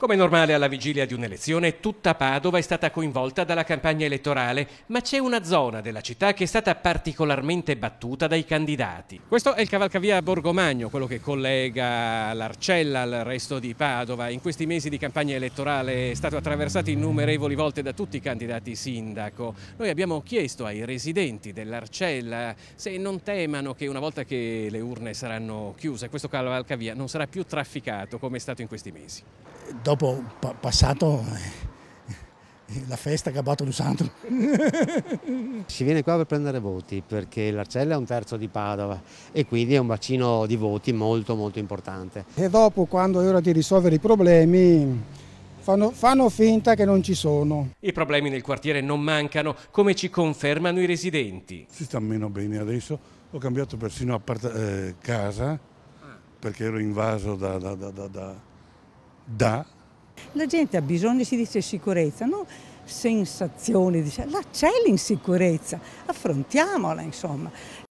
Come normale alla vigilia di un'elezione, tutta Padova è stata coinvolta dalla campagna elettorale, ma c'è una zona della città che è stata particolarmente battuta dai candidati. Questo è il cavalcavia Borgomagno, quello che collega l'Arcella al resto di Padova. In questi mesi di campagna elettorale è stato attraversato innumerevoli volte da tutti i candidati sindaco. Noi abbiamo chiesto ai residenti dell'Arcella se non temano che una volta che le urne saranno chiuse, questo cavalcavia non sarà più trafficato come è stato in questi mesi dopo pa- passato eh, la festa Gabbato di Santo. si viene qua per prendere voti perché l'Arcella è un terzo di Padova e quindi è un bacino di voti molto molto importante. E dopo quando è ora di risolvere i problemi Fanno, fanno, finta che non ci sono. I problemi nel quartiere non mancano, come ci confermano i residenti. Si sta meno bene adesso, ho cambiato persino appart- eh, casa ah. perché ero invaso da, da, da, da la gente ha bisogno, si dice sicurezza, non sensazione, dice, là c'è l'insicurezza, affrontiamola insomma.